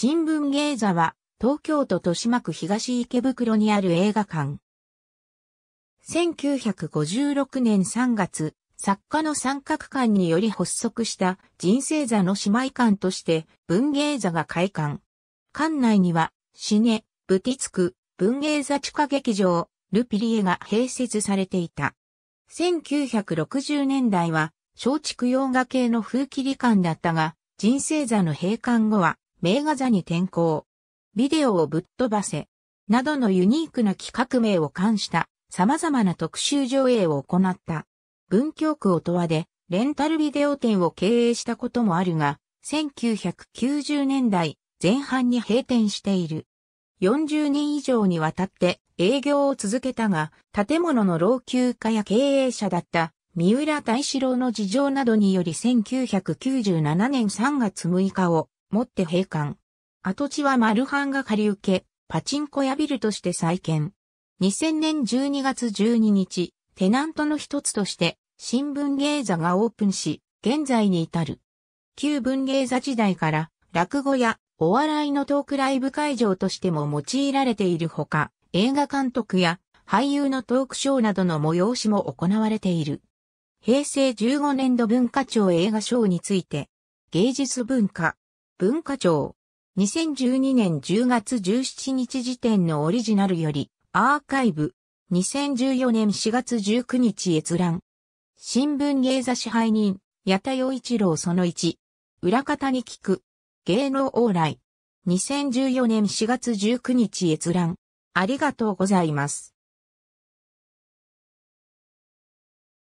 新聞芸座は、東京都豊島区東池袋にある映画館。1956年3月、作家の三角館により発足した人生座の姉妹館として文芸座が開館。館内には、シネ、ブティツク、文芸座地下劇場、ルピリエが併設されていた。1960年代は、松竹洋画系の風切り館だったが、人生座の閉館後は、名画座に転向。ビデオをぶっ飛ばせ。などのユニークな企画名を冠した様々な特集上映を行った。文京区音和でレンタルビデオ店を経営したこともあるが、1990年代前半に閉店している。40年以上にわたって営業を続けたが、建物の老朽化や経営者だった三浦大志郎の事情などにより1997年3月6日をもって閉館。跡地はマルハンが借り受け、パチンコ屋ビルとして再建。2000年12月12日、テナントの一つとして、新文芸座がオープンし、現在に至る。旧文芸座時代から、落語やお笑いのトークライブ会場としても用いられているほか、映画監督や俳優のトークショーなどの催しも行われている。平成15年度文化庁映画賞について、芸術文化、文化庁。2012年10月17日時点のオリジナルより、アーカイブ。2014年4月19日閲覧。新聞芸座支配人、八田洋一郎その1。裏方に聞く。芸能往来。2014年4月19日閲覧。ありがとうございます。